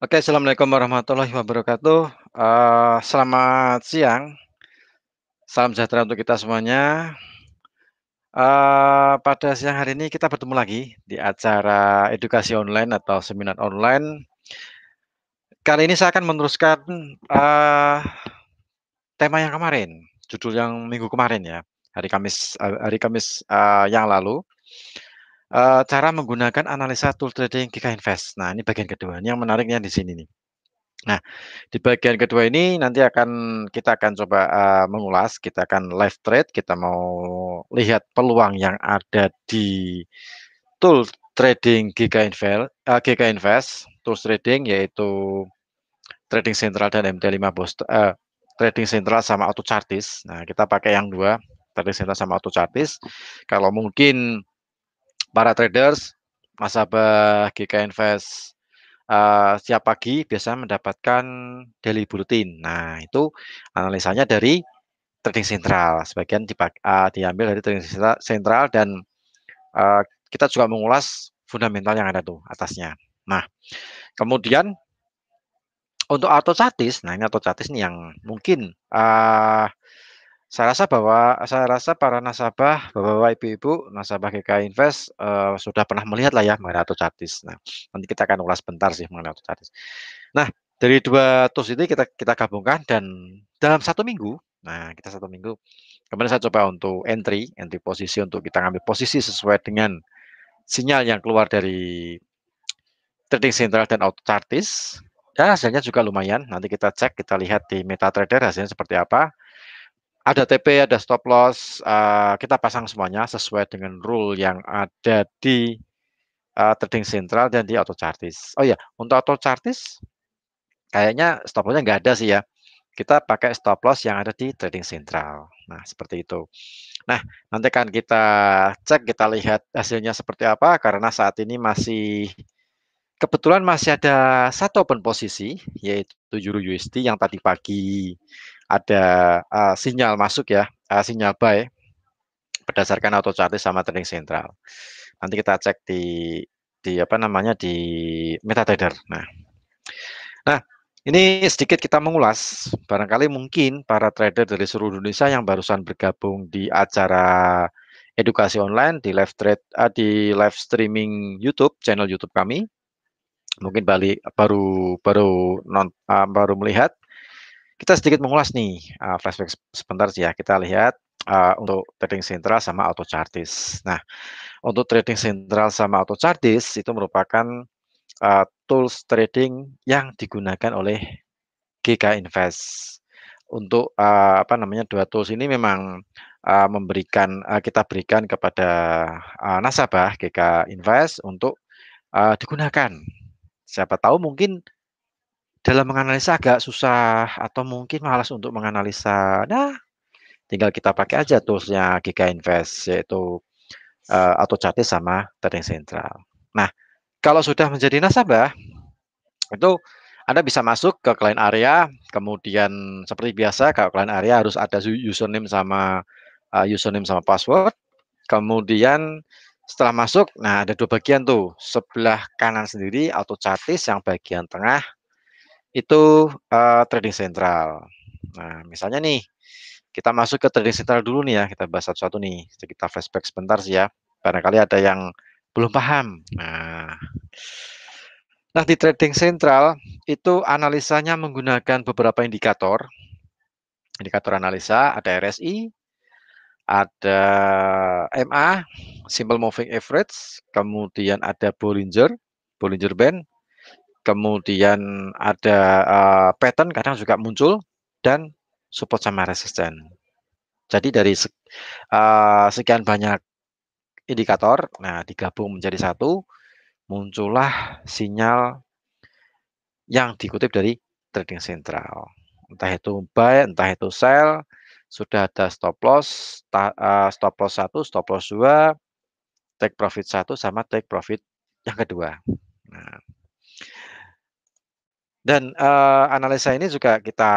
Oke, assalamualaikum warahmatullahi wabarakatuh. Uh, selamat siang, salam sejahtera untuk kita semuanya. Uh, pada siang hari ini kita bertemu lagi di acara edukasi online atau seminar online. Kali ini saya akan meneruskan uh, tema yang kemarin, judul yang minggu kemarin ya, hari Kamis hari Kamis uh, yang lalu uh, cara menggunakan analisa tool trading GK Invest. Nah, ini bagian kedua. Ini yang menariknya di sini nih. Nah, di bagian kedua ini nanti akan kita akan coba uh, mengulas, kita akan live trade, kita mau lihat peluang yang ada di tool trading Giga Invest, uh, eh, Giga Invest, tool trading yaitu trading sentral dan MT5 Boost, uh, trading sentral sama auto chartis. Nah, kita pakai yang dua, trading sentral sama auto chartis. Kalau mungkin para traders nasabah GK Invest uh, eh, setiap pagi biasanya mendapatkan daily bulletin. Nah, itu analisanya dari trading sentral. Sebagian dipak, uh, eh, diambil dari trading sentral dan uh, kita juga mengulas fundamental yang ada tuh atasnya. Nah, kemudian untuk auto chartis. nah ini auto chartis nih yang mungkin uh, saya rasa bahwa saya rasa para nasabah, bapak-bapak, ibu-ibu, nasabah GK Invest uh, sudah pernah melihat lah ya mengenai auto chartis. Nah, nanti kita akan ulas bentar sih mengenai auto chartis. Nah, dari dua tools ini kita kita gabungkan dan dalam satu minggu, nah kita satu minggu, kemudian saya coba untuk entry, entry posisi untuk kita ngambil posisi sesuai dengan sinyal yang keluar dari trading central dan auto chartis. Dan hasilnya juga lumayan. Nanti kita cek, kita lihat di MetaTrader hasilnya seperti apa ada TP, ada stop loss, uh, kita pasang semuanya sesuai dengan rule yang ada di uh, trading sentral dan di auto chartis. Oh ya, untuk auto chartis kayaknya stop lossnya nggak ada sih ya. Kita pakai stop loss yang ada di trading sentral. Nah seperti itu. Nah nanti kan kita cek, kita lihat hasilnya seperti apa karena saat ini masih kebetulan masih ada satu open posisi yaitu Euro USD yang tadi pagi ada uh, sinyal masuk ya, uh, sinyal buy berdasarkan auto chartist sama trading sentral. Nanti kita cek di di apa namanya di MetaTrader. Nah. Nah, ini sedikit kita mengulas, barangkali mungkin para trader dari seluruh Indonesia yang barusan bergabung di acara edukasi online di live trade uh, di live streaming YouTube channel YouTube kami, mungkin balik baru baru non uh, baru melihat kita sedikit mengulas nih uh, flashback sebentar sih ya. Kita lihat uh, untuk trading sentral sama auto chartis. Nah, untuk trading sentral sama auto chartis itu merupakan uh, tools trading yang digunakan oleh GK Invest. Untuk uh, apa namanya dua tools ini memang uh, memberikan uh, kita berikan kepada uh, nasabah GK Invest untuk uh, digunakan. Siapa tahu mungkin dalam menganalisa agak susah atau mungkin malas untuk menganalisa. Nah, tinggal kita pakai aja toolsnya Giga Invest yaitu uh, auto sama trading central. Nah, kalau sudah menjadi nasabah itu anda bisa masuk ke client area, kemudian seperti biasa kalau client area harus ada username sama uh, username sama password. Kemudian setelah masuk, nah ada dua bagian tuh. Sebelah kanan sendiri auto chartis, yang bagian tengah itu uh, trading sentral. Nah, misalnya nih, kita masuk ke trading sentral dulu nih ya, kita bahas satu-satu nih, kita flashback sebentar sih ya, kali ada yang belum paham. Nah. Nah, di trading sentral itu analisanya menggunakan beberapa indikator. Indikator analisa, ada RSI, ada MA, Simple Moving Average, kemudian ada Bollinger, Bollinger Band, kemudian ada uh, pattern kadang juga muncul dan support sama resisten. Jadi dari uh, sekian banyak indikator, nah digabung menjadi satu, muncullah sinyal yang dikutip dari trading central. Entah itu buy, entah itu sell, sudah ada stop loss, ta, uh, stop loss satu, stop loss dua, take profit satu sama take profit yang kedua. Nah, dan, uh, analisa ini juga kita,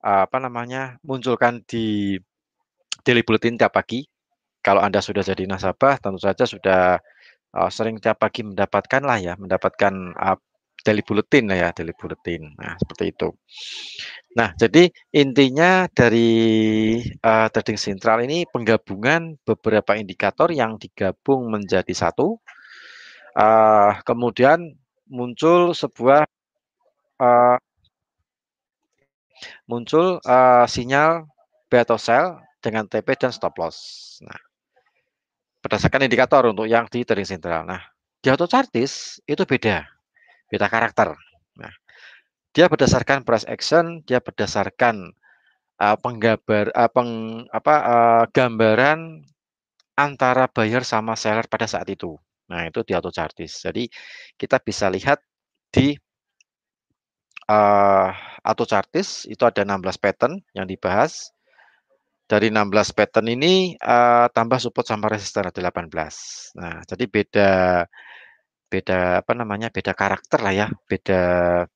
uh, apa namanya, munculkan di Daily Bulletin tiap pagi. Kalau Anda sudah jadi nasabah, tentu saja sudah, uh, sering tiap pagi mendapatkan lah ya, mendapatkan, uh, Daily Bulletin lah ya, Daily Bulletin. Nah, seperti itu. Nah, jadi intinya dari, uh, trading sentral ini penggabungan beberapa indikator yang digabung menjadi satu, uh, kemudian muncul sebuah uh, muncul uh, sinyal atau sell dengan TP dan stop loss. Nah, berdasarkan indikator untuk yang di trading sentral. Nah, di auto chartis itu beda, beda karakter. Nah, dia berdasarkan price action, dia berdasarkan uh, penggambar, uh, peng, apa, uh, gambaran antara buyer sama seller pada saat itu. Nah, itu di auto chartis. Jadi kita bisa lihat di uh, ah, atau itu ada 16 pattern yang dibahas. Dari 16 pattern ini uh, tambah support sama resisten 18. Nah, jadi beda beda apa namanya? beda karakter lah ya, beda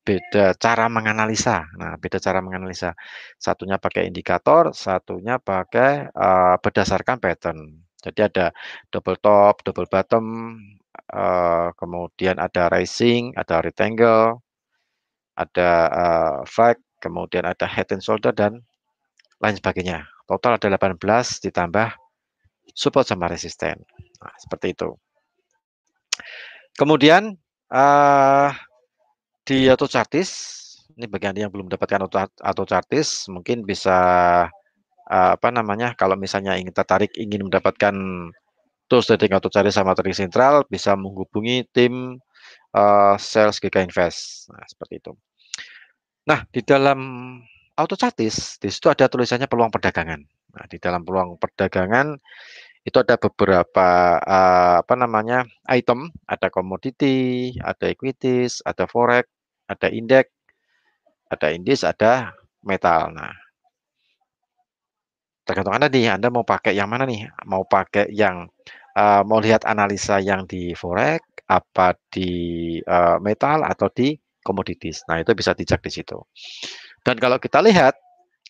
beda cara menganalisa. Nah, beda cara menganalisa. Satunya pakai indikator, satunya pakai uh, berdasarkan pattern. Jadi ada double top, double bottom, uh, kemudian ada rising, ada rectangle, ada uh, eh, flag, kemudian ada head and shoulder dan lain sebagainya. Total ada 18 ditambah support sama resisten. Nah, seperti itu. Kemudian uh, di auto chartis ini bagian yang belum mendapatkan auto, chartis mungkin bisa eh, apa namanya kalau misalnya ingin tertarik ingin mendapatkan tools trading auto chartis sama trading sentral bisa menghubungi tim uh, sales GK Invest. Nah, seperti itu. Nah, di dalam autocatis, di situ ada tulisannya peluang perdagangan. Nah, di dalam peluang perdagangan itu ada beberapa uh, apa namanya item, ada komoditi, ada equities, ada forex, ada indeks, ada indis, ada metal. Nah, tergantung Anda nih, Anda mau pakai yang mana nih? Mau pakai yang uh, mau lihat analisa yang di forex, apa di uh, metal atau di commodities. Nah, itu bisa dicek di situ. Dan kalau kita lihat,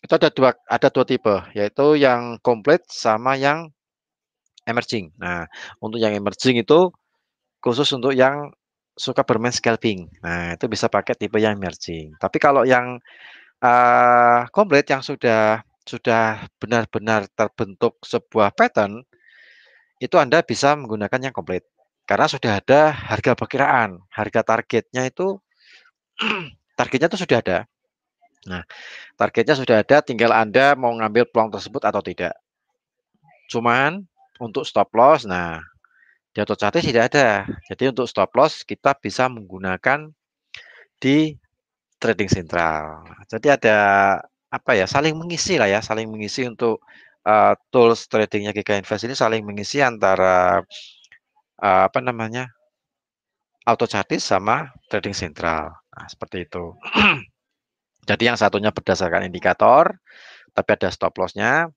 itu ada dua ada dua tipe, yaitu yang komplit sama yang emerging. Nah, untuk yang emerging itu khusus untuk yang suka bermain scalping. Nah, itu bisa pakai tipe yang emerging. Tapi kalau yang uh, komplit yang sudah sudah benar-benar terbentuk sebuah pattern, itu Anda bisa menggunakan yang komplit. Karena sudah ada harga perkiraan, harga targetnya itu targetnya itu sudah ada. Nah, targetnya sudah ada, tinggal Anda mau ngambil peluang tersebut atau tidak. Cuman untuk stop loss, nah di auto chartis tidak ada. Jadi untuk stop loss kita bisa menggunakan di trading sentral. Jadi ada apa ya, saling mengisi lah ya, saling mengisi untuk uh, tools tradingnya Giga Invest ini saling mengisi antara uh, apa namanya auto chartis sama trading sentral. Nah, seperti itu. Jadi yang satunya berdasarkan indikator, tapi ada stop loss-nya.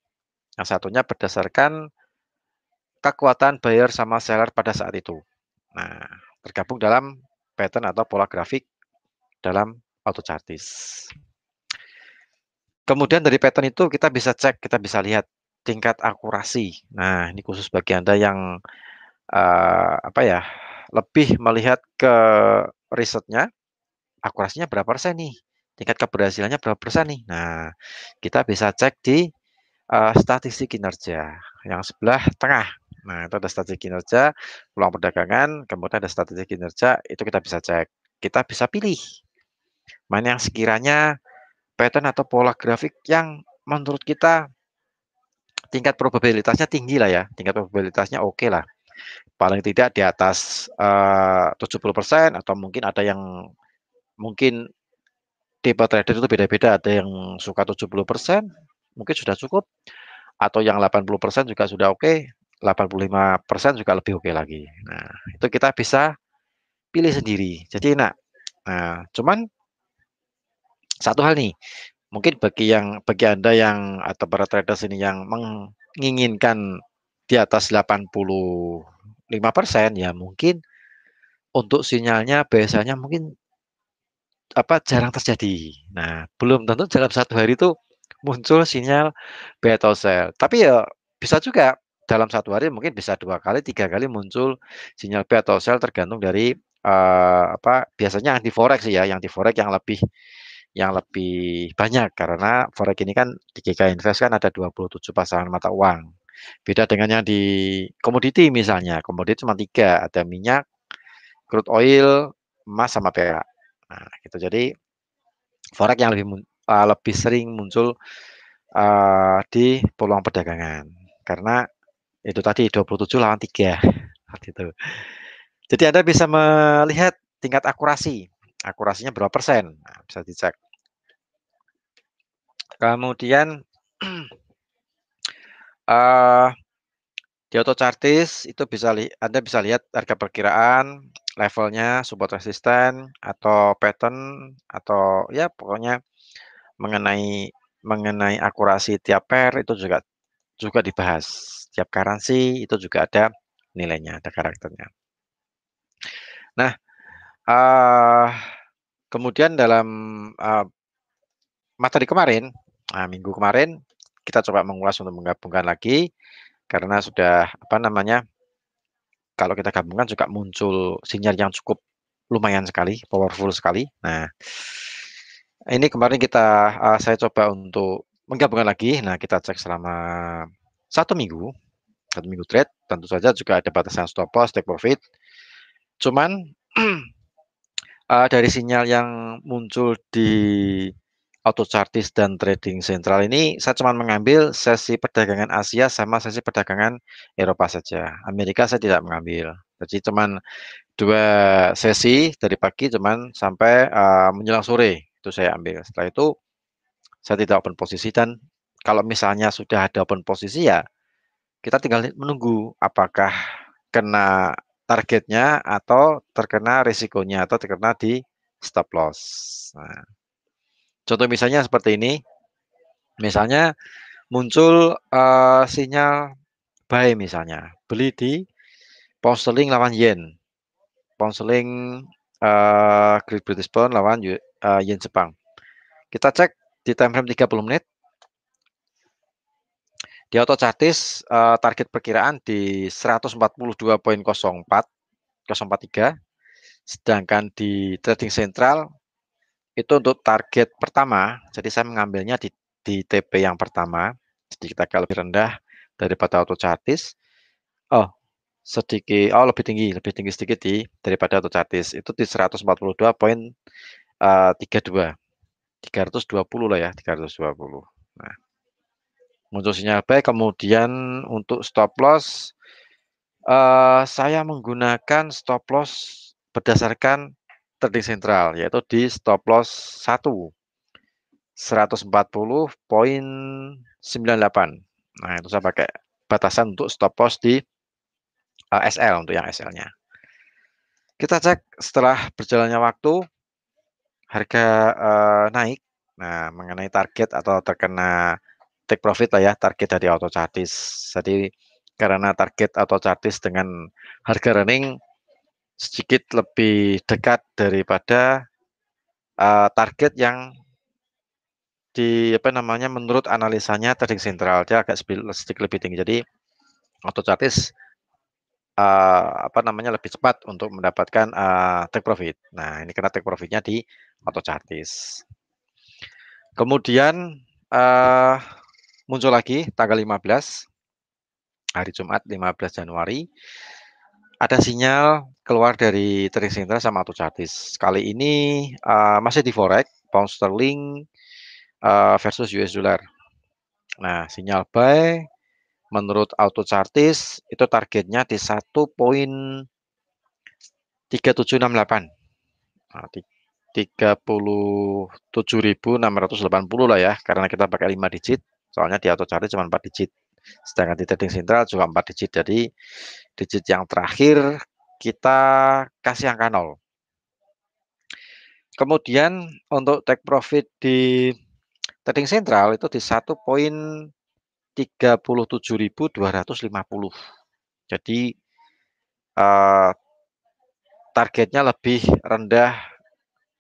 Yang satunya berdasarkan kekuatan buyer sama seller pada saat itu. Nah, tergabung dalam pattern atau pola grafik dalam auto chartis. Kemudian dari pattern itu kita bisa cek, kita bisa lihat tingkat akurasi. Nah, ini khusus bagi Anda yang uh, apa ya, lebih melihat ke risetnya akurasinya berapa persen nih, tingkat keberhasilannya berapa persen nih. Nah, kita bisa cek di uh, statistik kinerja yang sebelah tengah. Nah, itu ada statistik kinerja, peluang perdagangan, kemudian ada statistik kinerja, itu kita bisa cek. Kita bisa pilih mana yang sekiranya pattern atau pola grafik yang menurut kita tingkat probabilitasnya tinggi lah ya, tingkat probabilitasnya oke okay lah. Paling tidak di atas eh, uh, 70% atau mungkin ada yang mungkin tipe trader itu beda-beda. Ada yang suka 70%, mungkin sudah cukup. Atau yang 80% juga sudah oke, okay, 85% juga lebih oke okay lagi. Nah, itu kita bisa pilih sendiri. Jadi enak. Nah, cuman satu hal nih, mungkin bagi yang bagi Anda yang atau para trader sini yang menginginkan di atas 85% ya mungkin untuk sinyalnya biasanya mungkin apa jarang terjadi. Nah, belum tentu dalam satu hari itu muncul sinyal beta cell. Tapi ya bisa juga dalam satu hari mungkin bisa dua kali, tiga kali muncul sinyal beta cell tergantung dari uh, apa biasanya forex ya, yang forex yang lebih yang lebih banyak karena forex ini kan di GK Invest kan ada 27 pasangan mata uang. Beda dengan yang di komoditi misalnya, komoditi cuma tiga, ada minyak, crude oil, emas sama perak. Nah, gitu. Jadi forex yang lebih uh, lebih sering muncul uh, di peluang perdagangan karena itu tadi 27 lawan 3 gitu. Jadi Anda bisa melihat tingkat akurasi. Akurasinya berapa persen? Nah, bisa dicek. Kemudian uh, di auto chartis itu bisa Anda bisa lihat harga perkiraan levelnya support resistance atau pattern atau ya pokoknya mengenai mengenai akurasi tiap pair itu juga juga dibahas. Tiap currency itu juga ada nilainya, ada karakternya. Nah, uh, kemudian dalam uh, materi kemarin, nah, minggu kemarin kita coba mengulas untuk menggabungkan lagi karena sudah apa namanya kalau kita gabungkan juga muncul sinyal yang cukup lumayan sekali, powerful sekali. Nah, ini kemarin kita uh, saya coba untuk menggabungkan lagi. Nah, kita cek selama satu minggu, satu minggu trade. Tentu saja juga ada batasan stop loss, take profit. Cuman uh, dari sinyal yang muncul di auto chartis dan trading sentral ini saya cuma mengambil sesi perdagangan Asia sama sesi perdagangan Eropa saja. Amerika saya tidak mengambil. Jadi cuma dua sesi dari pagi cuma sampai uh, menjelang sore itu saya ambil. Setelah itu saya tidak open posisi dan kalau misalnya sudah ada open posisi ya kita tinggal menunggu apakah kena targetnya atau terkena risikonya atau terkena di stop loss. Nah. Contoh misalnya seperti ini. Misalnya muncul uh, sinyal buy misalnya. Beli di ponseling lawan yen. ponseling sterling uh, Great British Pound lawan uh, yen Jepang. Kita cek di time frame 30 menit. Di auto chartis uh, target perkiraan di 142.04 043 sedangkan di trading sentral itu untuk target pertama, jadi saya mengambilnya di, di TP yang pertama, sedikit agak lebih rendah daripada auto chartis. Oh, sedikit, oh lebih tinggi, lebih tinggi sedikit di daripada auto chartis. Itu di poin 32 320 lah ya, 320. Nah, muncul sinyal baik, kemudian untuk stop loss, uh, saya menggunakan stop loss berdasarkan trading sentral yaitu di stop loss 1 140.98. Nah, itu saya pakai batasan untuk stop loss di uh, eh, SL untuk yang SL-nya. Kita cek setelah berjalannya waktu harga uh, naik. Nah, mengenai target atau terkena take profit lah ya, target dari auto chartis. Jadi karena target auto chartis dengan harga running sedikit lebih dekat daripada uh, target yang di apa namanya menurut analisanya trading sentral dia agak sedikit lebih tinggi jadi auto chartis uh, eh, apa namanya lebih cepat untuk mendapatkan uh, take profit nah ini karena take profitnya di auto chartis kemudian uh, muncul lagi tanggal 15 hari Jumat 15 Januari ada sinyal keluar dari trading center sama auto chartis. Kali ini uh, masih di forex, pound sterling uh, versus US dollar. Nah, sinyal buy menurut auto chartis itu targetnya di 1.3768. Nah, 37.680 lah ya, karena kita pakai 5 digit, soalnya di auto chartis cuma 4 digit. Sedangkan di trading sentral juga 4 digit. Jadi digit yang terakhir kita kasih angka 0. Kemudian untuk take profit di trading sentral itu di 1.37250. Jadi uh, targetnya lebih rendah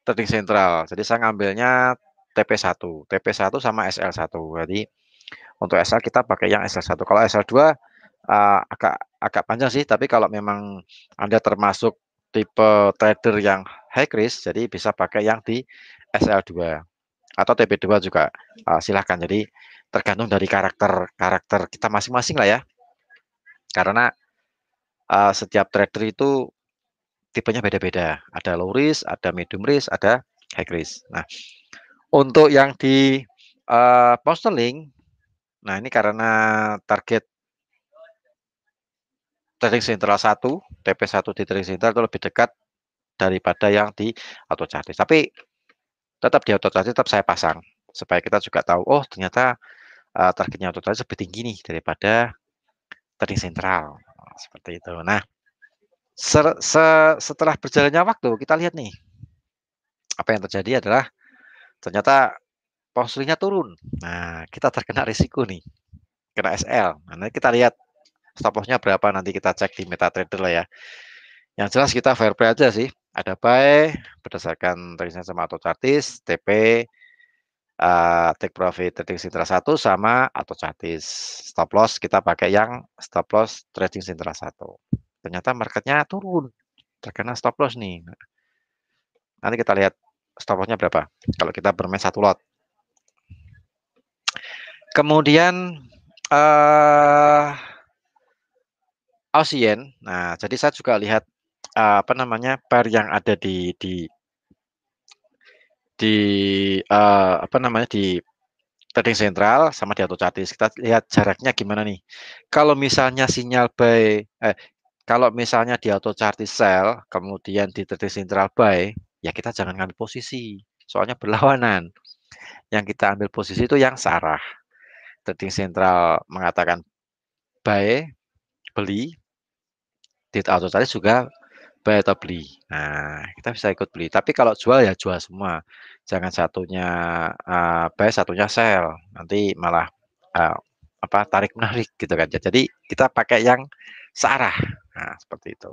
trading sentral. Jadi saya ngambilnya TP1, TP1 sama SL1. Jadi untuk SL kita pakai yang SL1. Kalau SL2 uh, agak agak panjang sih, tapi kalau memang Anda termasuk tipe trader yang high risk, jadi bisa pakai yang di SL2 atau TP2 juga uh, silahkan. Jadi tergantung dari karakter karakter kita masing-masing lah ya. Karena uh, setiap trader itu tipenya beda-beda. Ada low risk, ada medium risk, ada high risk. Nah, untuk yang di uh, pound sterling Nah, ini karena target trading sentral 1, TP1 di trading sentral itu lebih dekat daripada yang di auto charge. Tapi tetap di auto charge tetap saya pasang supaya kita juga tahu oh ternyata uh, targetnya auto charge lebih tinggi nih daripada trading sentral. Nah, seperti itu. Nah, se, setelah berjalannya waktu kita lihat nih apa yang terjadi adalah ternyata konsulinya turun. Nah, kita terkena risiko nih. Kena SL. Nah, kita lihat stop loss berapa nanti kita cek di MetaTrader lah ya. Yang jelas kita fair play aja sih. Ada buy berdasarkan trading sama atau chartis, TP, uh, eh, take profit trading sentra satu sama atau chartis. Stop loss kita pakai yang stop loss trading sentra satu. Ternyata marketnya turun. Terkena stop loss nih. Nah, nanti kita lihat stop loss berapa. Kalau kita bermain satu lot, Kemudian uh, Nah, jadi saya juga lihat uh, apa namanya per yang ada di di di uh, apa namanya di trading sentral sama di auto chartis. Kita lihat jaraknya gimana nih. Kalau misalnya sinyal buy eh kalau misalnya di auto chartis sell kemudian di trading sentral buy, ya kita jangan ngambil posisi. Soalnya berlawanan. Yang kita ambil posisi itu yang sarah trading sentral mengatakan buy, beli, date auto tadi juga buy atau beli. Nah, kita bisa ikut beli. Tapi kalau jual ya jual semua. Jangan satunya uh, buy, satunya sell. Nanti malah uh, apa tarik menarik gitu kan. Jadi kita pakai yang searah. Nah, seperti itu.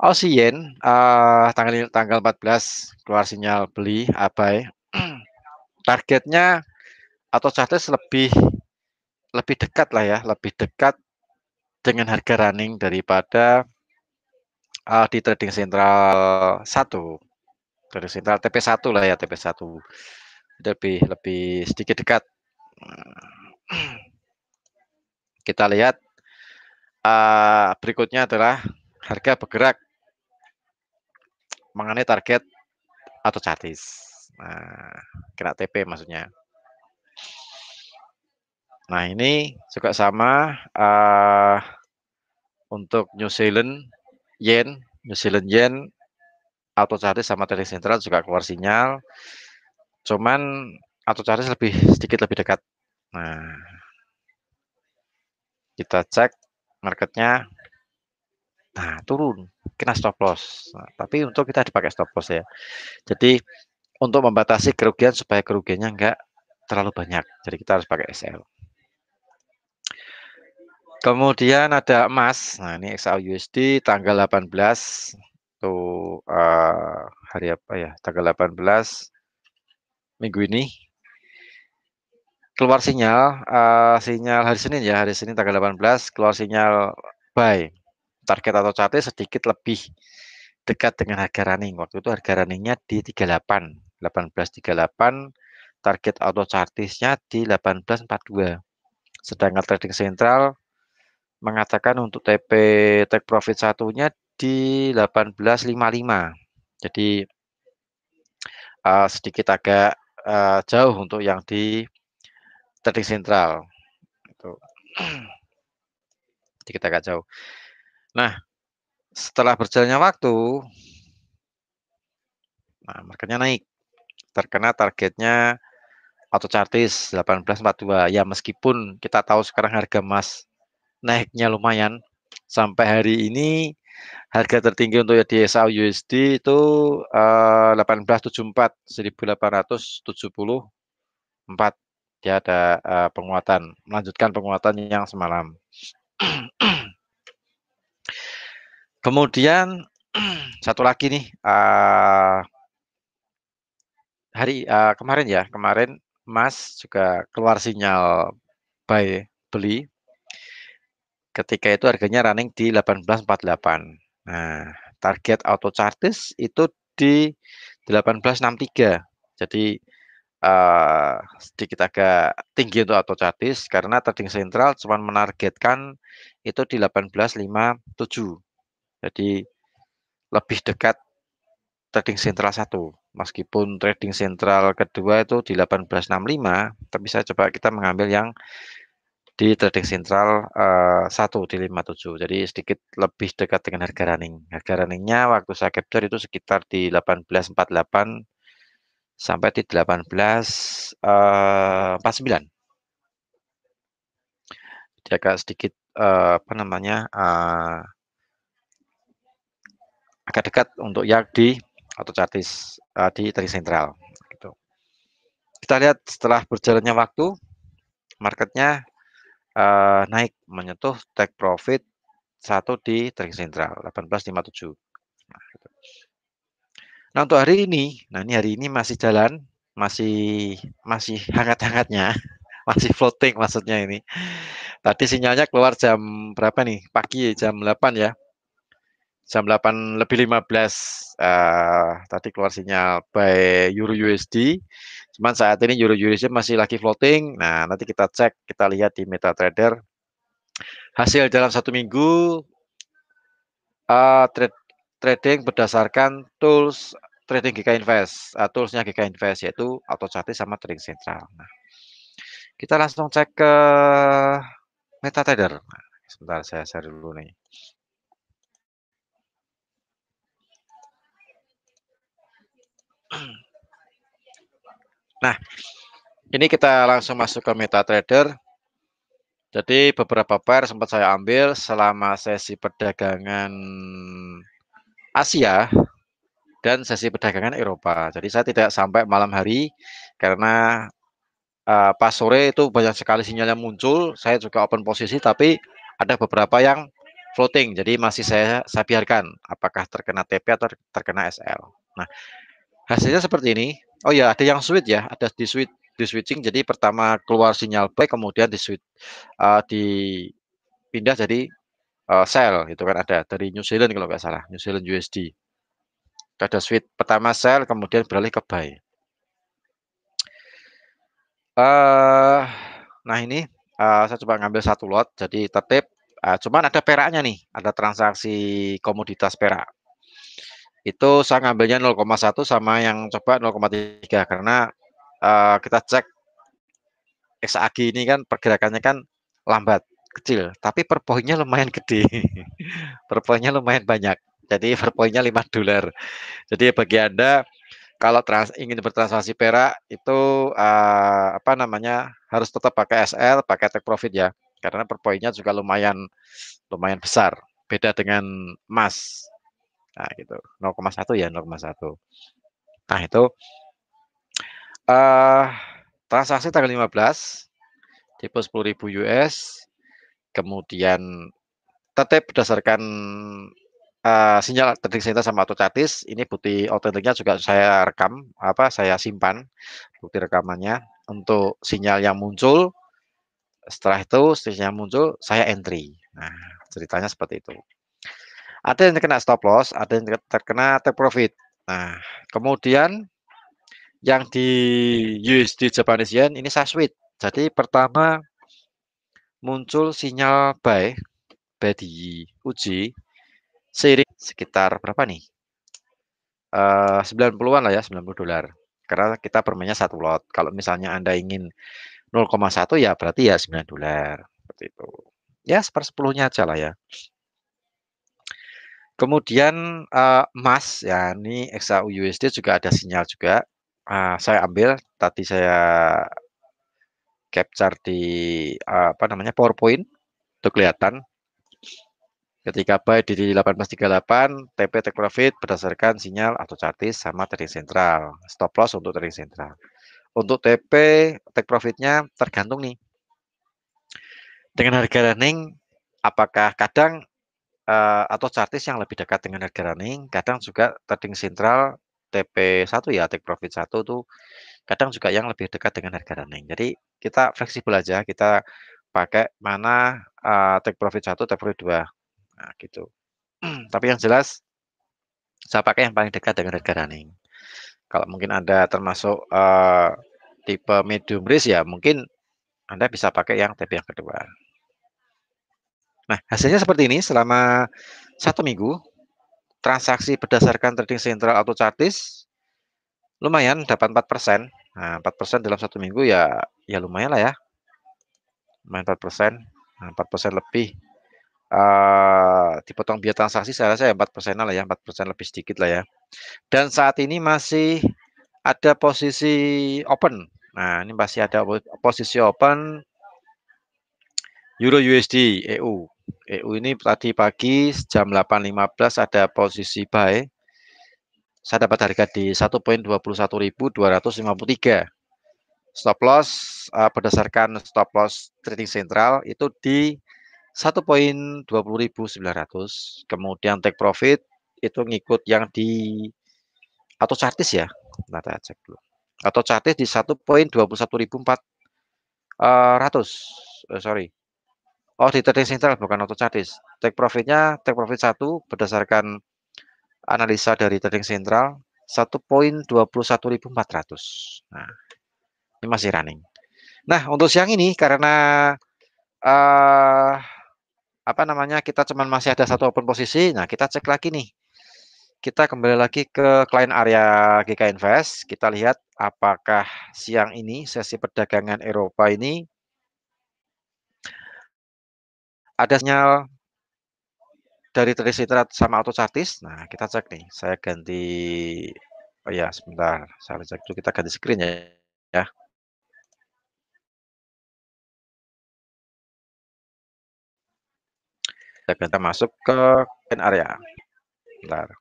Aussie Yen uh, tanggal tanggal 14 keluar sinyal beli abai. Targetnya atau chartis lebih lebih dekat lah ya, lebih dekat dengan harga running daripada uh, di trading sentral 1. Trading sentral TP1 lah ya, TP1. Lebih lebih sedikit dekat. Kita lihat uh, berikutnya adalah harga bergerak mengenai target atau chartis. Nah, kena TP maksudnya. Nah ini juga sama uh, untuk New Zealand Yen, New Zealand Yen atau cari sama trading sentral juga keluar sinyal. Cuman atau cari lebih sedikit lebih dekat. Nah kita cek marketnya. Nah turun, kena stop loss. Nah, tapi untuk kita dipakai stop loss ya. Jadi untuk membatasi kerugian supaya kerugiannya enggak terlalu banyak. Jadi kita harus pakai SL. Kemudian ada emas. Nah, ini XAUUSD tanggal 18 tuh uh, hari apa ya? Tanggal 18 minggu ini keluar sinyal uh, sinyal hari Senin ya, hari Senin tanggal 18 keluar sinyal buy. Target atau chart sedikit lebih dekat dengan harga running. Waktu itu harga runningnya di 38, 1838 target auto chartisnya di 1842. Sedangkan trading sentral mengatakan untuk TP take profit satunya di 1855. Jadi uh, sedikit agak uh, jauh untuk yang di trading sentral. Itu. sedikit agak jauh. Nah, setelah berjalannya waktu, nah makanya naik. Terkena targetnya auto chartis 1842. Ya meskipun kita tahu sekarang harga emas naiknya lumayan. Sampai hari ini harga tertinggi untuk DSA USD itu uh, 1874 1874 dia ada uh, penguatan melanjutkan penguatan yang semalam kemudian satu lagi nih uh, hari uh, kemarin ya kemarin emas juga keluar sinyal buy beli ketika itu harganya running di 1848. Nah, target auto chartis itu di 1863. Jadi uh, sedikit agak tinggi untuk auto chartis karena trading sentral cuma menargetkan itu di 1857. Jadi lebih dekat trading sentral satu meskipun trading sentral kedua itu di 1865 tapi saya coba kita mengambil yang di trading sentral eh, satu di 57. Jadi sedikit lebih dekat dengan harga running. Harga runningnya waktu saya capture itu sekitar di 1848 sampai di 1849. Eh, Jadi agak sedikit eh, apa namanya agak dekat untuk di atau chartis di trading sentral. Gitu. Kita lihat setelah berjalannya waktu marketnya uh, naik menyentuh take profit satu di trading sentral 18.57. Nah tujuh. Gitu. Nah untuk hari ini, nah ini hari ini masih jalan, masih masih hangat-hangatnya, masih floating maksudnya ini. Tadi sinyalnya keluar jam berapa nih? Pagi jam 8 ya. Jam 8 lebih 15, uh, eh, tadi keluar sinyal by Euro USD. Cuman saat ini Euro-Euroship masih lagi floating. Nah, nanti kita cek, kita lihat di MetaTrader. Hasil dalam satu minggu uh, trade, trading berdasarkan tools trading GK Invest. Uh, toolsnya GK Invest yaitu Auto AutoChart sama Trading Central. Nah, kita langsung cek ke MetaTrader. Nah, sebentar saya share dulu nih. Nah, ini kita langsung masuk ke MetaTrader. Jadi beberapa pair sempat saya ambil selama sesi perdagangan Asia dan sesi perdagangan Eropa. Jadi saya tidak sampai malam hari karena uh, pas sore itu banyak sekali sinyal yang muncul. Saya juga open posisi tapi ada beberapa yang floating. Jadi masih saya saya biarkan apakah terkena TP atau terkena SL. Nah, Hasilnya seperti ini. Oh ya, ada yang switch ya, ada di switch di switching. Jadi pertama keluar sinyal play, kemudian di switch uh, eh, dipindah jadi uh, eh, sell gitu kan ada dari New Zealand kalau nggak salah, New Zealand USD. Ada switch pertama sell, kemudian beralih ke buy. Uh, nah ini uh, saya coba ngambil satu lot, jadi tertib. Uh, cuman ada peraknya nih, ada transaksi komoditas perak itu saya ngambilnya 0,1 sama yang coba 0,3 karena uh, kita cek XAG ini kan pergerakannya kan lambat kecil tapi per poinnya lumayan gede per poinnya lumayan banyak jadi per poinnya 5 dolar jadi bagi anda kalau trans, ingin bertransaksi perak itu uh, apa namanya harus tetap pakai SL pakai take profit ya karena per poinnya juga lumayan lumayan besar beda dengan emas Nah, gitu. 0,1 ya 0,1. Nah, itu uh, transaksi tanggal 15 tipe 10.000 US kemudian tetap berdasarkan uh, sinyal terdeteksi sama otocatis ini bukti otentiknya juga saya rekam apa saya simpan bukti rekamannya untuk sinyal yang muncul setelah itu sinyal muncul saya entry nah ceritanya seperti itu ada yang terkena stop loss, ada yang terkena take profit. Nah, kemudian yang di USD Japanese Yen ini saya switch. Jadi pertama muncul sinyal buy buy di uji seiring sekitar berapa nih? Uh, eh, 90-an lah ya, 90 dolar. Karena kita bermainnya satu lot. Kalau misalnya Anda ingin 0,1 ya berarti ya 9 dolar. Seperti itu. Ya, seper sepuluhnya aja lah ya. Kemudian uh, emas ya ini XAUUSD usd juga ada sinyal juga, Uh, saya ambil tadi saya capture di, uh, apa namanya, PowerPoint itu kelihatan. Ketika buy di 18.38 TP take profit berdasarkan sinyal atau chartis sama trading sentral, stop loss untuk trading sentral. Untuk TP take profitnya tergantung nih, dengan harga running apakah kadang uh, atau chartis yang lebih dekat dengan harga running, kadang juga trading sentral TP1 ya, take profit 1 itu kadang juga yang lebih dekat dengan harga running. Jadi kita fleksibel aja, kita pakai mana, uh, take profit 1, take profit 2, nah gitu. Tapi yang jelas, saya pakai yang paling dekat dengan harga running. Kalau mungkin Anda termasuk, uh, tipe medium risk ya mungkin Anda bisa pakai yang TP yang kedua. Nah, hasilnya seperti ini selama satu minggu. Transaksi berdasarkan trading central atau chartis lumayan dapat 4%. Nah, 4% dalam satu minggu ya ya lumayan lah ya. Lumayan 4%. Nah, 4% lebih. Uh, dipotong biaya transaksi saya rasa ya 4 persen lah ya 4 persen lebih sedikit lah ya dan saat ini masih ada posisi open nah ini masih ada posisi open Euro USD EU EU ini tadi pagi jam 8.15 ada posisi buy. Saya dapat harga di 1.21.253. Stop loss eh, berdasarkan stop loss trading sentral itu di 1.20.900. Kemudian take profit itu ngikut yang di atau chartis ya. Nah, cek dulu. Atau chartis di 1.21.400. Uh, eh, eh, sorry, Oh, di trading central bukan auto chartis. Take profitnya take profit satu berdasarkan analisa dari trading central 1.21.400. Nah, ini masih running. Nah, untuk siang ini karena uh, apa namanya kita cuman masih ada satu open posisi. Nah, kita cek lagi nih. Kita kembali lagi ke klien area GK Invest. Kita lihat apakah siang ini sesi perdagangan Eropa ini ada sinyal dari terisi sama autocartis. Nah, kita cek nih. Saya ganti oh ya, sebentar. Saya cek dulu kita ganti screen ya. ya. Kita masuk ke area. Bentar.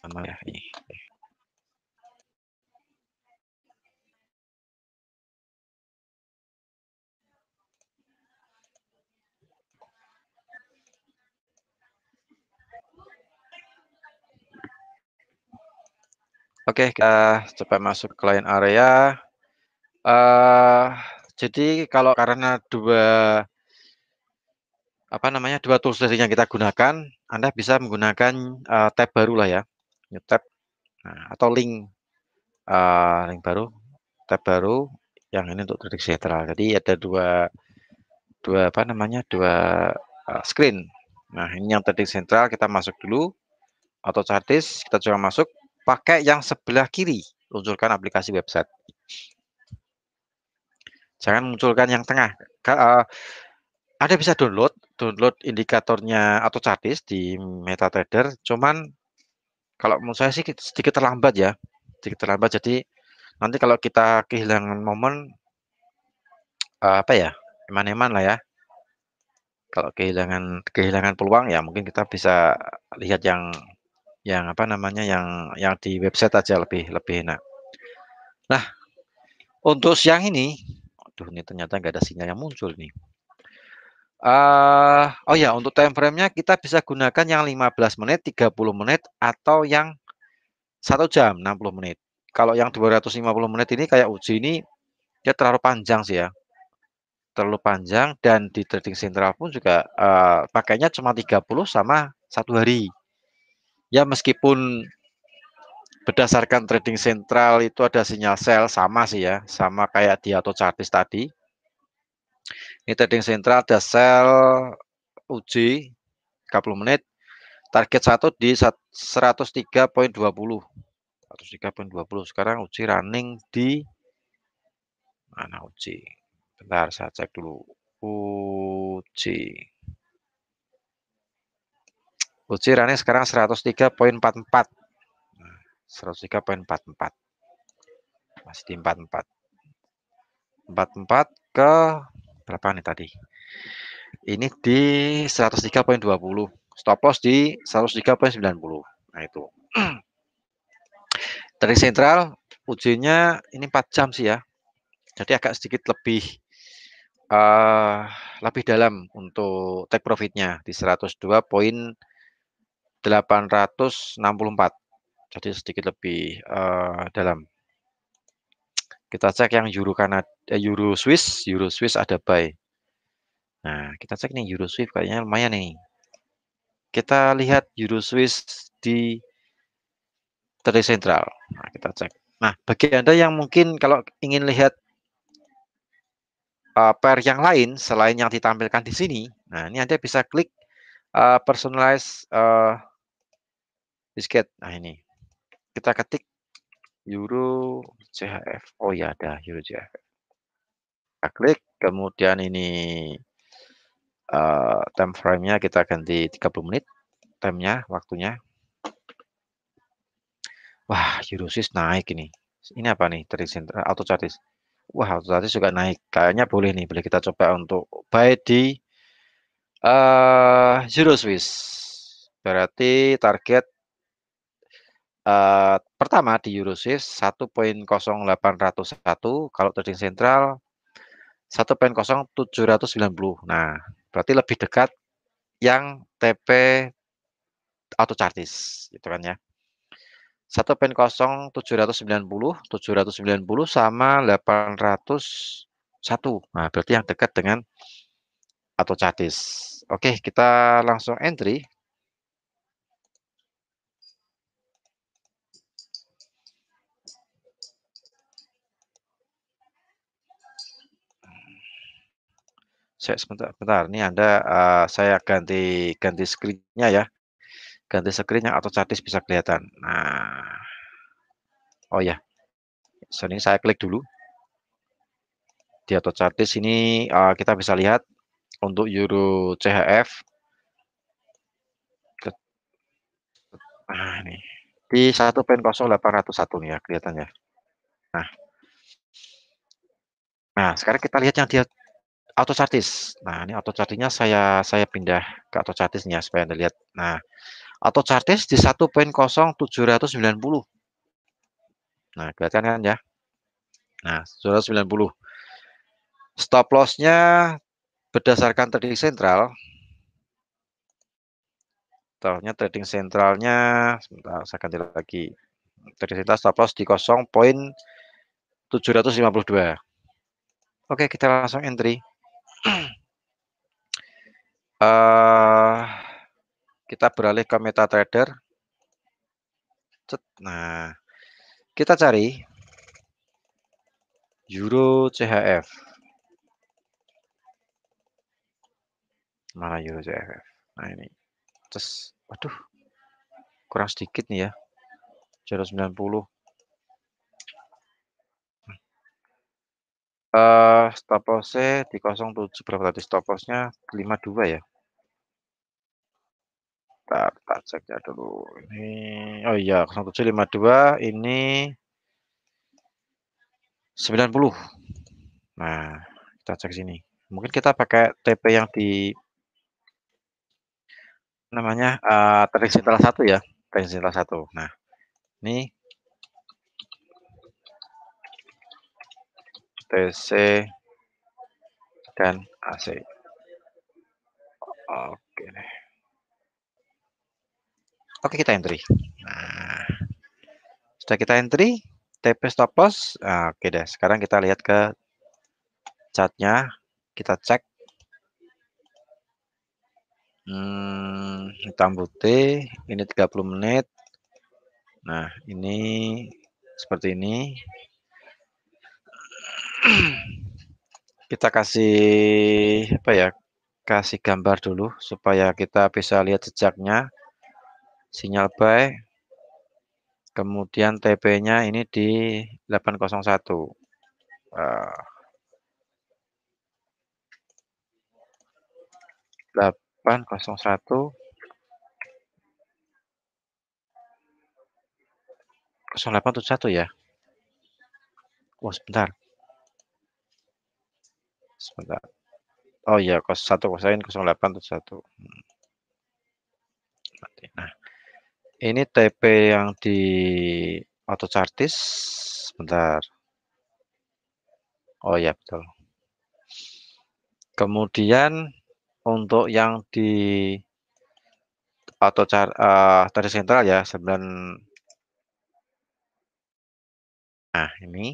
sama ya, ini iya. Oke, kita coba masuk ke client area. Uh, jadi kalau karena dua apa namanya dua tools yang kita gunakan, Anda bisa menggunakan uh, tab baru lah ya new tab nah, atau link uh, link baru tab baru yang ini untuk trading sentral jadi ada dua dua apa namanya dua uh, screen nah ini yang trading sentral kita masuk dulu atau chartis kita coba masuk pakai yang sebelah kiri luncurkan aplikasi website jangan munculkan yang tengah ada eh, bisa download download indikatornya atau chartis di MetaTrader cuman kalau menurut saya sih sedikit terlambat ya, sedikit terlambat. Jadi nanti kalau kita kehilangan momen uh, apa ya, eman-eman lah ya. Kalau kehilangan kehilangan peluang ya mungkin kita bisa lihat yang yang apa namanya yang yang di website aja lebih lebih enak. Nah, untuk siang ini, aduh ini ternyata nggak ada sinyal yang muncul nih. Uh, oh ya, untuk time frame-nya kita bisa gunakan yang 15 menit, 30 menit, atau yang 1 jam 60 menit. Kalau yang 250 menit ini kayak uji ini, dia terlalu panjang sih ya. Terlalu panjang dan di trading sentral pun juga, uh, pakainya cuma 30 sama 1 hari. Ya meskipun berdasarkan trading sentral itu ada sinyal sell sama sih ya, sama kayak di auto chartist tadi. Ini trading sentral ada sell uji 30 menit. Target satu di 103.20. 103.20. Sekarang uji running di mana uji? Bentar saya cek dulu. Uji. Uji running sekarang 103.44. 103.44 nah, masih di 44 44 ke berapa nih tadi? Ini di 103.20, stop loss di 103.90. Nah itu. Dari sentral ujinya ini 4 jam sih ya. Jadi agak sedikit lebih uh, lebih dalam untuk take profitnya di 102.864. Jadi sedikit lebih uh, dalam. Kita cek yang Euro Kanada, eh, Euro Swiss, Euro Swiss ada buy. Nah, kita cek nih Euro Swiss kayaknya lumayan nih. Kita lihat Euro Swiss di Trade Central. Nah, kita cek. Nah, bagi Anda yang mungkin kalau ingin lihat uh, pair yang lain selain yang ditampilkan di sini, nah ini Anda bisa klik uh, personalize uh, disket. Nah, ini. Kita ketik Euro CHF. Oh ya ada Euro CHF. Kita klik, kemudian ini uh, time frame-nya kita ganti 30 menit time-nya, waktunya. Wah, Euro Eurosis naik ini. Ini apa nih? Trading auto chartis. Wah, auto chartis juga naik. Kayaknya boleh nih, boleh kita coba untuk buy di eh uh, Euro Swiss. Berarti target Uh, pertama di ratus 1.0801, kalau trading sentral 1.0790. Nah, berarti lebih dekat yang TP auto chartis gitu kan ya. 1.0790, 790 sama 801. Nah, berarti yang dekat dengan auto chartis Oke, kita langsung entry. cek sebentar, bentar. Ini Anda uh, saya ganti ganti screen-nya ya. Ganti screen atau otomatis bisa kelihatan. Nah. Oh ya. Sini saya klik dulu. Di atau otomatis ini uh, kita bisa lihat untuk euro CHF Nah, ini di 1.0801 nih ya kelihatan ya Nah. Nah, sekarang kita lihat yang dia auto chartis. Nah, ini auto chartisnya saya saya pindah ke auto chartisnya supaya Anda lihat. Nah, auto chartis di 1.0790. Nah, kelihatan kan ya? Nah, 190. Stop loss-nya berdasarkan trading sentral. Tahunya trading sentralnya sebentar saya ganti lagi. Trading sentral stop loss di 0.752. Oke, kita langsung entry uh, kita beralih ke MetaTrader. Nah, kita cari Euro CHF. Mana Euro CHF? Nah ini. Terus, waduh, kurang sedikit nih ya. 190. uh, stop loss-nya di 07 berapa tadi stop loss-nya? 52 ya? Entar, tak cek ya dulu. Ini oh iya 0752 ini 90. Nah, kita cek sini. Mungkin kita pakai TP yang di namanya, eee, eh, trading satu ya, trading satu. Nah, ini TC dan AC. Oke Oke kita entry. Nah, sudah kita entry TP stop loss. Nah, oke deh. Sekarang kita lihat ke chatnya. Kita cek. Hmm, hitam putih. Ini 30 menit. Nah, ini seperti ini. kita kasih apa ya? Kasih gambar dulu supaya kita bisa lihat jejaknya. Sinyal buy. Kemudian TP-nya ini di 801. 801 0871 ya. Wah, oh, sebentar. Sebentar. Oh iya, 1 kosain 08 itu satu hmm. Nah, ini TP yang di auto chartis sebentar. Oh iya, betul. Kemudian untuk yang di auto chart uh, eh, tadi sentral ya sebenarnya. Nah, ini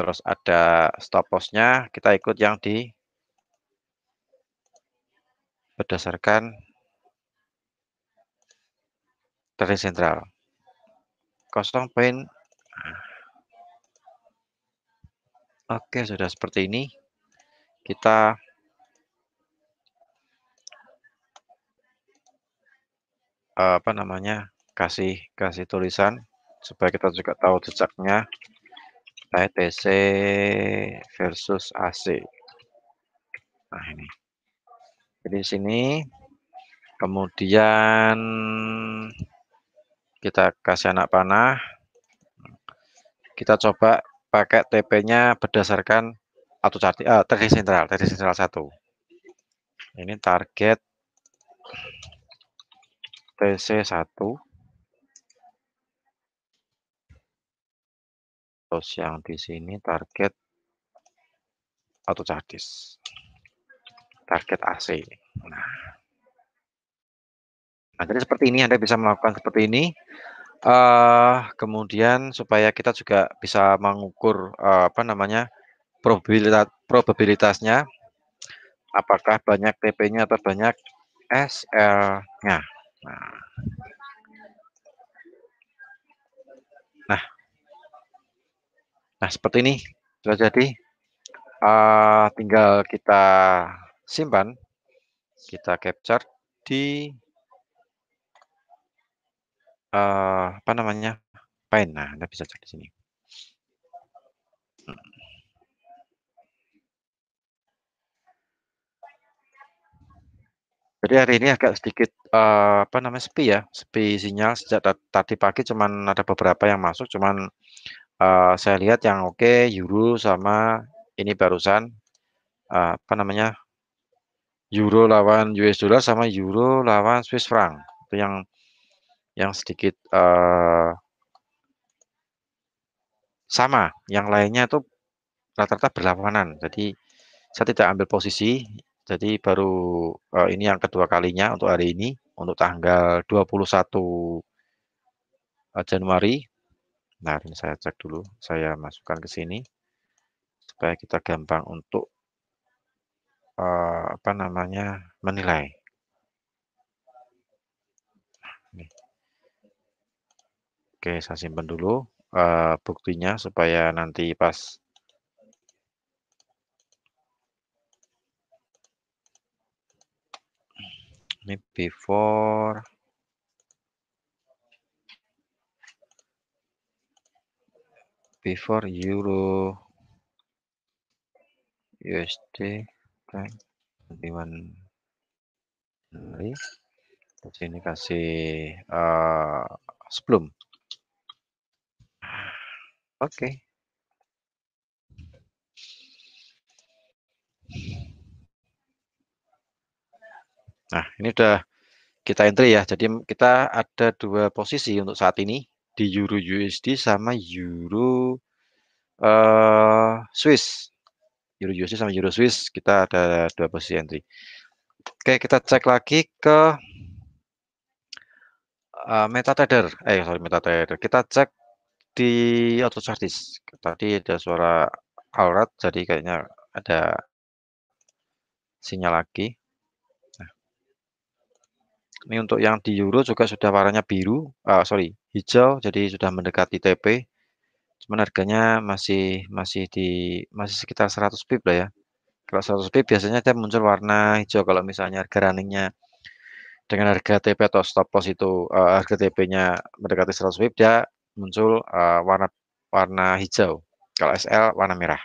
terus ada stop loss-nya, kita ikut yang di berdasarkan dari sentral. 0. Oke, sudah seperti ini. Kita apa namanya? kasih kasih tulisan supaya kita juga tahu jejaknya saya e TC versus AC. Nah, ini. Jadi sini kemudian kita kasih anak panah. Kita coba pakai TP-nya berdasarkan atau cari eh, sentral, target sentral 1. Ini target TC1 Terus yang di sini target atau chartis Target AC Nah. nah, jadi seperti ini Anda bisa melakukan seperti ini. Uh, kemudian supaya kita juga bisa mengukur uh, apa namanya probabilitas probabilitasnya apakah banyak TP-nya atau banyak SL-nya. Nah, Nah, seperti ini sudah jadi. Uh, tinggal kita simpan, kita capture di uh, apa namanya pen. Nah, Anda bisa cek di sini. Jadi hari ini agak sedikit uh, apa namanya sepi ya, sepi sinyal sejak tadi pagi cuman ada beberapa yang masuk, cuman uh, saya lihat yang oke okay, euro sama ini barusan uh, apa namanya euro lawan US dollar sama euro lawan Swiss franc itu yang yang sedikit uh, sama yang lainnya itu rata-rata berlawanan jadi saya tidak ambil posisi jadi baru uh, ini yang kedua kalinya untuk hari ini untuk tanggal 21 Januari Nah, ini saya cek dulu, saya masukkan ke sini supaya kita gampang untuk uh, apa namanya menilai. Nah, Oke, saya simpan dulu uh, buktinya supaya nanti pas ini before before euro USD kan 21 hari sini ini kasih uh, sebelum oke okay. nah ini udah kita entry ya jadi kita ada dua posisi untuk saat ini di euro USD sama euro uh, Swiss. Euro USD sama euro Swiss kita ada dua posisi entry. Oke, kita cek lagi ke uh, eh, MetaTrader. Eh, sorry MetaTrader. Kita cek di auto Tadi ada suara alert jadi kayaknya ada sinyal lagi. Nah. Ini untuk yang di euro juga sudah warnanya biru, uh, sorry, hijau jadi sudah mendekati TP cuman harganya masih masih di masih sekitar 100 pip lah ya kalau 100 pip biasanya dia muncul warna hijau kalau misalnya harga runningnya dengan harga TP atau stop loss itu uh, harga TP-nya mendekati 100 pip dia muncul uh, warna warna hijau kalau SL warna merah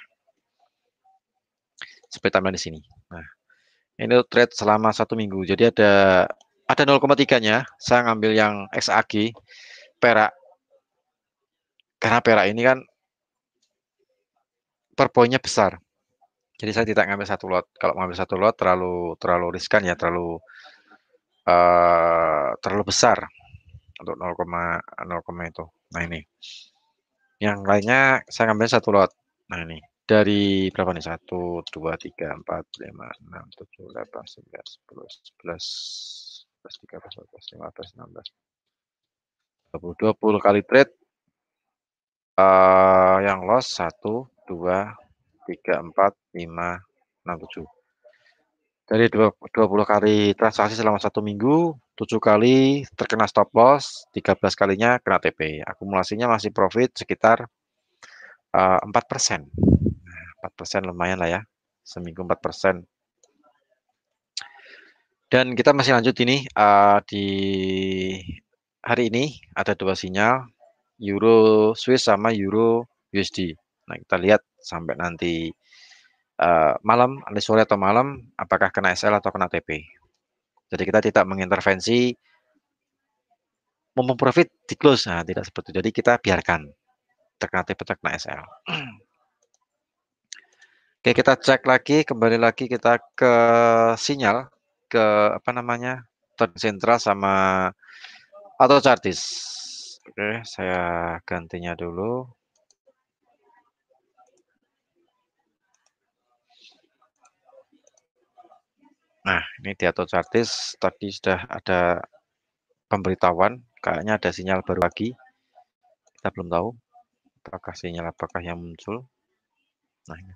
seperti tampilan di sini nah ini trade selama satu minggu jadi ada ada 0,3 nya saya ngambil yang XAG perak. Karena perak ini kan perpoinnya besar. Jadi saya tidak ngambil satu lot. Kalau ngambil satu lot terlalu terlalu riskan ya, terlalu uh, terlalu besar untuk 0, 0, itu. Nah ini. Yang lainnya saya ngambil satu lot. Nah ini dari berapa nih? 1 2 3 4 5 6 7 8 9 10 11 11 13 14 15 16 20, 20 kali trade uh, yang loss 1 2 3 4 5 6 7 dari 20 kali transaksi selama satu minggu 7 kali terkena stop loss 13 kalinya kena TP akumulasinya masih profit sekitar uh, 4% 4% lumayan lah ya seminggu 4% dan kita masih lanjut ini uh, di hari ini ada dua sinyal Euro Swiss sama Euro USD. Nah, kita lihat sampai nanti uh, malam, nanti sore atau malam apakah kena SL atau kena TP. Jadi kita tidak mengintervensi mumpung profit di close. Nah, tidak seperti itu. Jadi kita biarkan terkena TP terkena SL. Oke, kita cek lagi, kembali lagi kita ke sinyal ke apa namanya? tersentral sama atau chartis, Oke, saya gantinya dulu. Nah, ini di atau chartis tadi sudah ada pemberitahuan, kayaknya ada sinyal baru lagi. Kita belum tahu apakah sinyal apakah yang muncul. Nah, ini.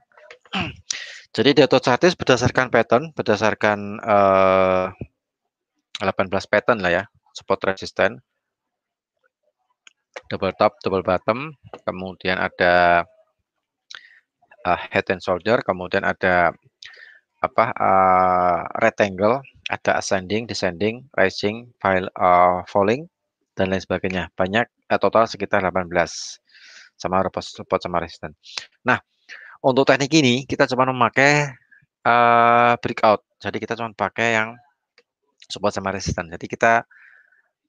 Jadi atau chartis berdasarkan pattern, berdasarkan uh, eh, 18 pattern lah ya, Support resistance double top, double bottom, kemudian ada uh, head and shoulder, kemudian ada apa uh, rectangle, ada ascending, descending, rising, file, uh, falling dan lain sebagainya. Banyak uh, total sekitar 18 sama support sama resistance Nah, untuk teknik ini kita cuma memakai uh, breakout. Jadi kita cuma pakai yang support sama resistance Jadi kita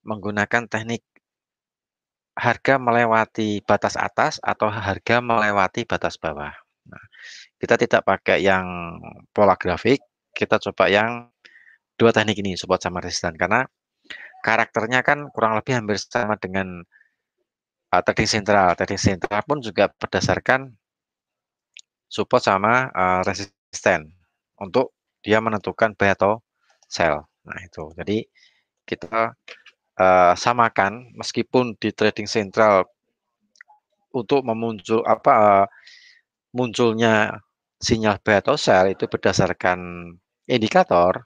menggunakan teknik harga melewati batas atas atau harga melewati batas bawah. Nah, kita tidak pakai yang pola grafik, kita coba yang dua teknik ini support sama resisten karena karakternya kan kurang lebih hampir sama dengan uh, eh, trading sentral. Trading sentral pun juga berdasarkan support sama uh, eh, resisten untuk dia menentukan buy atau sell. Nah, itu. Jadi kita uh, samakan meskipun di trading sentral untuk memuncul apa eh, munculnya sinyal buy atau sell itu berdasarkan indikator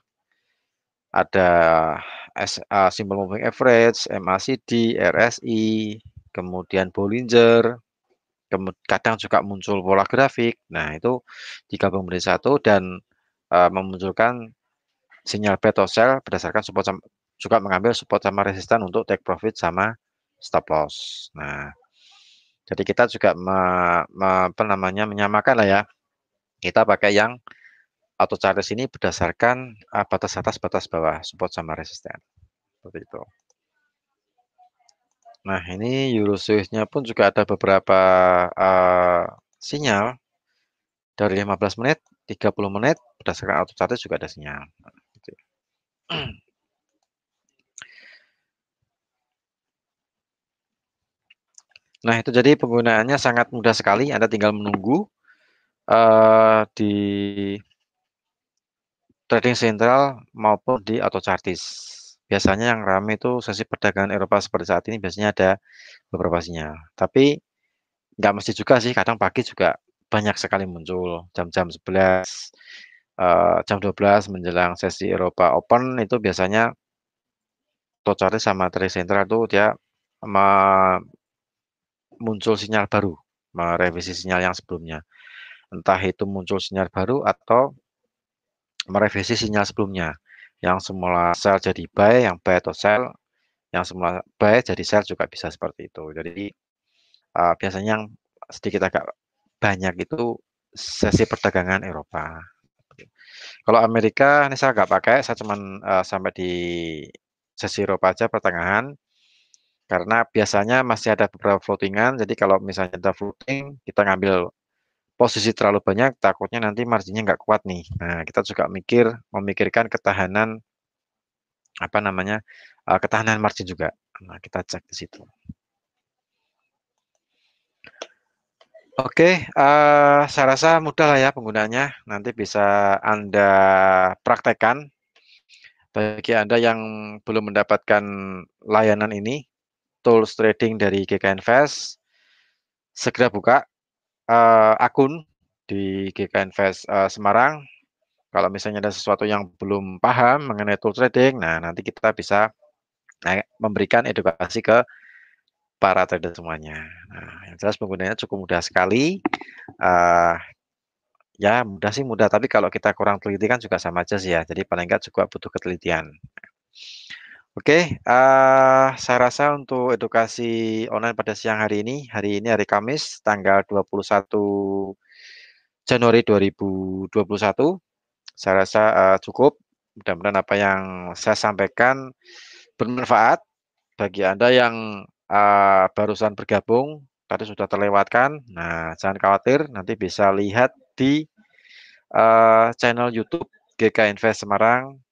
ada SA, eh, simbol moving average, MACD, RSI, kemudian Bollinger, kadang juga muncul pola grafik. Nah, itu jika menjadi satu dan uh, memunculkan sinyal buy berdasarkan support juga mengambil support sama resisten untuk take profit sama stop loss. Nah, jadi kita juga me, me, apa namanya menyamakan lah ya. Kita pakai yang auto charles ini berdasarkan uh, batas atas batas bawah support sama resisten. Seperti itu. Nah, ini euro nya pun juga ada beberapa uh, sinyal dari 15 menit, 30 menit berdasarkan auto charles juga ada sinyal. Nah, gitu. Nah, itu jadi penggunaannya sangat mudah sekali. Anda tinggal menunggu uh, di trading central maupun di auto chartis. Biasanya yang ramai itu sesi perdagangan Eropa seperti saat ini biasanya ada beberapa sinyal. Tapi nggak mesti juga sih, kadang pagi juga banyak sekali muncul jam-jam 11, uh, eh, jam 12 menjelang sesi Eropa Open itu biasanya auto chartis sama trading central itu dia muncul sinyal baru, merevisi sinyal yang sebelumnya. Entah itu muncul sinyal baru atau merevisi sinyal sebelumnya. Yang semula sel jadi buy, yang buy atau sel, yang semula buy jadi sel juga bisa seperti itu. Jadi uh, biasanya yang sedikit agak banyak itu sesi perdagangan Eropa. Kalau Amerika ini saya nggak pakai, saya cuma uh, eh, sampai di sesi Eropa aja pertengahan. Karena biasanya masih ada beberapa floatingan, jadi kalau misalnya ada floating, kita ngambil posisi terlalu banyak, takutnya nanti marginnya nggak kuat nih. Nah, kita juga mikir, memikirkan ketahanan, apa namanya, eh, ketahanan margin juga. Nah, kita cek di situ. Oke, okay, uh, eh, saya rasa mudah lah ya penggunanya. Nanti bisa Anda praktekkan. Bagi Anda yang belum mendapatkan layanan ini, tools trading dari GK Invest, segera buka uh, akun di GK Invest uh, Semarang. Kalau misalnya ada sesuatu yang belum paham mengenai tools trading, nah nanti kita bisa eh, memberikan edukasi ke para trader semuanya. Nah, yang jelas penggunanya cukup mudah sekali. Uh, ya mudah sih mudah, tapi kalau kita kurang teliti kan juga sama aja sih ya. Jadi paling enggak juga butuh ketelitian. Oke, uh, saya rasa untuk edukasi online pada siang hari ini, hari ini hari Kamis tanggal 21 Januari 2021, saya rasa uh, cukup. Mudah-mudahan apa yang saya sampaikan bermanfaat bagi Anda yang uh, barusan bergabung, tadi sudah terlewatkan. Nah, jangan khawatir, nanti bisa lihat di uh, channel YouTube GK Invest Semarang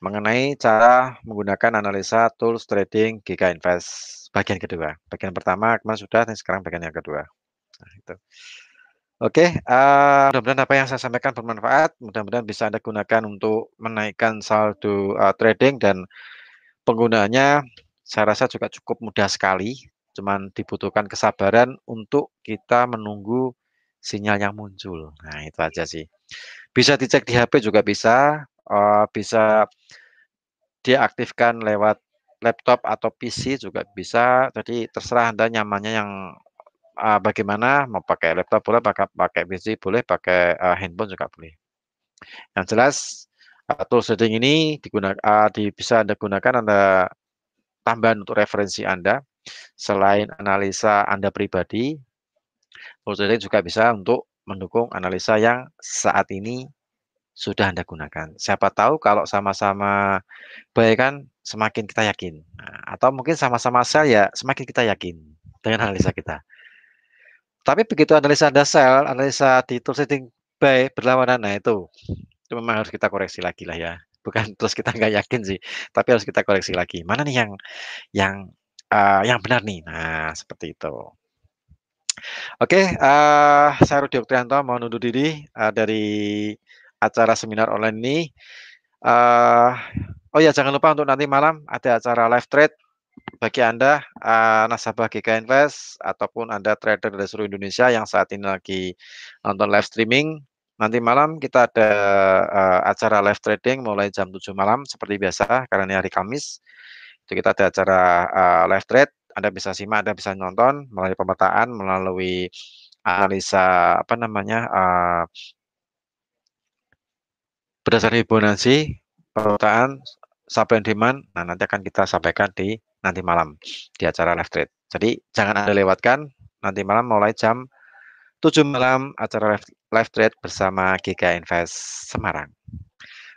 mengenai cara menggunakan analisa tools trading GK Invest bagian kedua. Bagian pertama kemarin sudah, dan sekarang bagian yang kedua. Nah, itu. Oke, okay, uh, eh, mudah-mudahan apa yang saya sampaikan bermanfaat. Mudah-mudahan bisa Anda gunakan untuk menaikkan saldo uh, trading dan penggunaannya saya rasa juga cukup mudah sekali. Cuman dibutuhkan kesabaran untuk kita menunggu sinyal yang muncul. Nah, itu aja sih. Bisa dicek di HP juga bisa, uh, bisa diaktifkan lewat laptop atau PC juga bisa. Jadi terserah Anda nyamannya yang uh, bagaimana mau pakai laptop boleh, pakai pakai PC boleh, pakai uh, handphone juga boleh. Yang jelas uh, tool setting ini digunakan uh, di, bisa Anda gunakan Anda tambahan untuk referensi Anda selain analisa Anda pribadi, tool setting juga bisa untuk mendukung analisa yang saat ini sudah Anda gunakan. Siapa tahu kalau sama-sama baik kan semakin kita yakin. Nah, atau mungkin sama-sama sel ya semakin kita yakin dengan analisa kita. Tapi begitu analisa Anda sel, analisa di tool setting baik berlawanan, nah itu, itu memang harus kita koreksi lagi lah ya. Bukan terus kita nggak yakin sih, tapi harus kita koreksi lagi. Mana nih yang yang uh, yang benar nih? Nah, seperti itu. Oke, okay, uh, eh, saya Rudi Oktrianto mau undur diri uh, dari acara seminar online ini. Uh, oh ya jangan lupa untuk nanti malam ada acara live trade bagi Anda uh, nasabah GK Invest ataupun Anda trader dari seluruh Indonesia yang saat ini lagi nonton live streaming. Nanti malam kita ada uh, acara live trading mulai jam 7 malam seperti biasa karena ini hari Kamis. Itu kita ada acara uh, live trade, Anda bisa simak, Anda bisa nonton melalui pemetaan, melalui analisa apa namanya uh, berdasarkan hibernasi, perutaan, supply and demand, nah nanti akan kita sampaikan di nanti malam di acara live trade. Jadi jangan Anda lewatkan, nanti malam mulai jam 7 malam acara live, live trade bersama Giga Invest Semarang.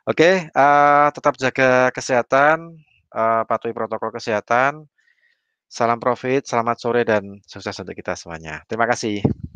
Oke, uh, tetap jaga kesehatan, uh, patuhi protokol kesehatan. Salam profit, selamat sore dan sukses untuk kita semuanya. Terima kasih.